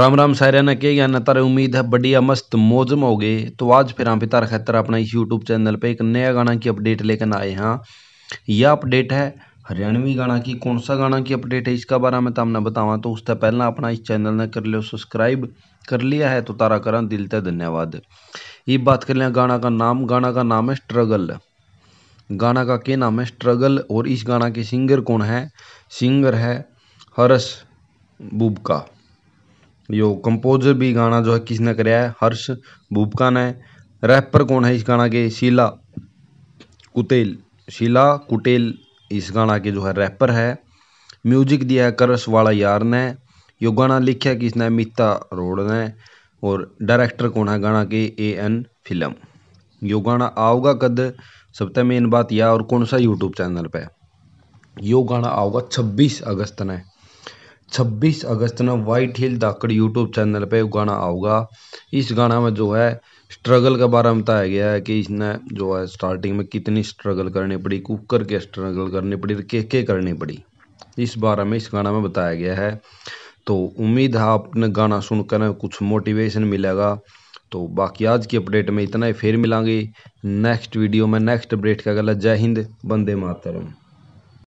राम राम सारे ने कह गया तारे उम्मीद है बढ़िया मस्त मौज में हो गए तो आज फिर हम पिता खतर अपना इस यूट्यूब चैनल पे एक नया गाना की अपडेट लेकर आए हैं यह अपडेट है हरियाणवी गाना की कौन सा गाना की अपडेट है इसका बारे में तो हमने बतावा तो उससे पहले अपना इस चैनल ने कर लियो सब्सक्राइब कर लिया है तो तारा करा दिल ते धन्यवाद ये बात कर लें गाना का नाम गाना का नाम है स्ट्रगल गाना का क्या नाम है स्ट्रगल और इस गाना के सिंगर कौन है सिंगर है हरस बुबका यो कंपोजर भी गाना जो है किसने कराया है हर्ष भूपका ने रैपर कौन है इस गाना के शीला कुटेल शीला कुटेल इस गाना के जो है रैपर है म्यूजिक दिया है करस वाला यार ने यो गाना लिखा किसने मिता रोड ने और डायरेक्टर कौन है गाना के ए एन फिल्म यो गाना आओगा कद सबसे मेन बात यह और कौन सा यूट्यूब चैनल पर यो गाना आओगा छब्बीस अगस्त ने छब्बीस अगस्त ने White Hill Dhakad YouTube channel पे गाना आऊगा इस गाना में जो है स्ट्रगल के बारे में बताया गया है कि इसने जो है स्टार्टिंग में कितनी स्ट्रगल करनी पड़ी कुकर के स्ट्रगल करनी पड़ी तो के के करनी पड़ी इस बारे में इस गाना में बताया गया है तो उम्मीद है आपने गाना सुनकर कुछ मोटिवेशन मिलेगा तो बाकी आज की अपडेट में इतना ही फिर मिलेंगे नेक्स्ट वीडियो में नेक्स्ट अपडेट का गला जय हिंद बंदे मातरम